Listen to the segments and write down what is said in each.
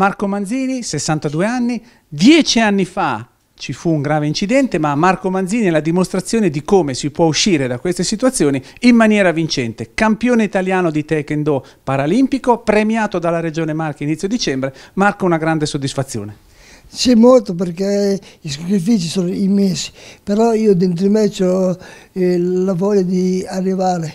Marco Manzini, 62 anni, dieci anni fa ci fu un grave incidente, ma Marco Manzini è la dimostrazione di come si può uscire da queste situazioni in maniera vincente. Campione italiano di Taekwondo paralimpico, premiato dalla Regione Marche inizio dicembre, Marco una grande soddisfazione. C'è molto perché i sacrifici sono immensi, però io dentro di me ho eh, la voglia di arrivare.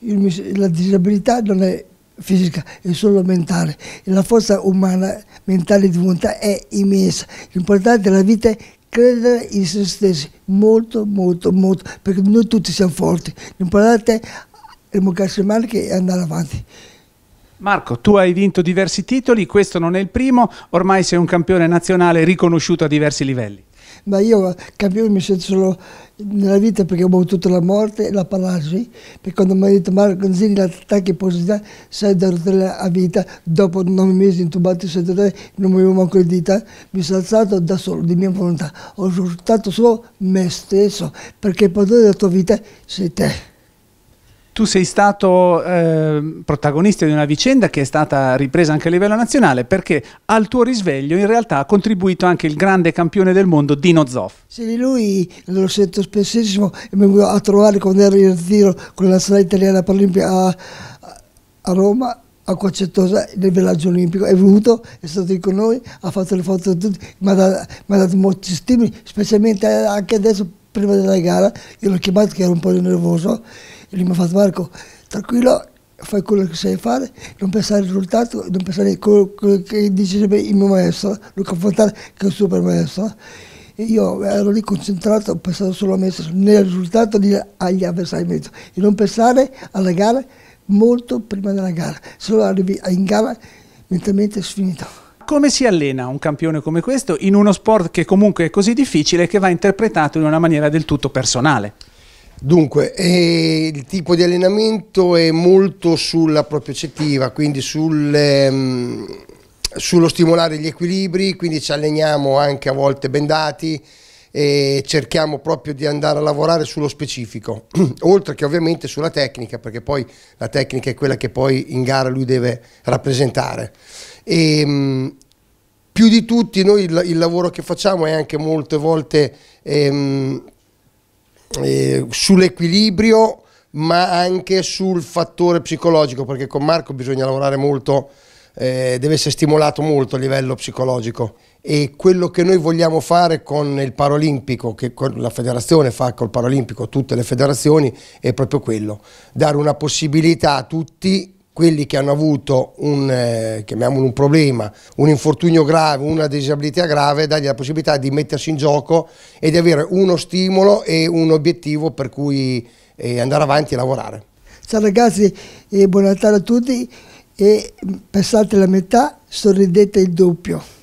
la disabilità non è fisica e solo mentale. La forza umana mentale di volontà è immensa. L'importante della vita è credere in se stessi, molto, molto, molto, perché noi tutti siamo forti. L'importante è rimboccarsi le maniche e andare avanti. Marco, tu hai vinto diversi titoli, questo non è il primo, ormai sei un campione nazionale riconosciuto a diversi livelli ma io campione mi sento solo nella vita perché ho battuto la morte e la paralisi, perché quando mi ha detto Marco Gonzini l'attacco in positività sei da rotella a vita, dopo nove mesi intubato in rotelle, non muovevo manco le dita, mi sono alzato da solo, di mia volontà, ho risultato solo me stesso, perché il padrone della tua vita sei te. Tu sei stato eh, protagonista di una vicenda che è stata ripresa anche a livello nazionale perché al tuo risveglio in realtà ha contribuito anche il grande campione del mondo Dino Zoff. Sì, lui lo sento spessissimo è venuto a trovare quando ero in ritiro con la nazionale italiana paralimpica a, a Roma a Quaccettosa nel villaggio olimpico, è venuto, è stato con noi, ha fatto le foto di tutti, mi ha dato, dato molti stimoli, specialmente anche adesso prima della gara, io l'ho chiamato che ero un po' nervoso, e lui mi ha fatto Marco, tranquillo, fai quello che sai fare, non pensare al risultato, non pensare a quello, quello che dice sempre il mio maestro, Luca Fontana che è un super maestro. E io ero lì concentrato, ho pensato solo a me nel risultato né agli avversari e non pensare alla gara molto prima della gara, se no arrivi in gara mentalmente sfinito come si allena un campione come questo in uno sport che comunque è così difficile e che va interpretato in una maniera del tutto personale? Dunque, eh, il tipo di allenamento è molto sulla propriocettiva, quindi sul, ehm, sullo stimolare gli equilibri, quindi ci alleniamo anche a volte bendati, e cerchiamo proprio di andare a lavorare sullo specifico, oltre che ovviamente sulla tecnica, perché poi la tecnica è quella che poi in gara lui deve rappresentare. E, ehm, più di tutti noi il, il, lavoro che facciamo è anche molte volte ehm, eh, sull'equilibrio, ma anche sul fattore psicologico, perché con Marco bisogna lavorare molto eh, deve essere stimolato molto a livello psicologico e quello che noi vogliamo fare con il Paralimpico, che la federazione fa col Paralimpico, tutte le federazioni, è proprio quello, dare una possibilità a tutti quelli che hanno avuto un, eh, un problema, un infortunio grave, una disabilità grave, dargli la possibilità di mettersi in gioco e di avere uno stimolo e un obiettivo per cui eh, andare avanti e lavorare. Ciao ragazzi e eh, buon Natale a tutti e mm, passate la metà sorridete il doppio.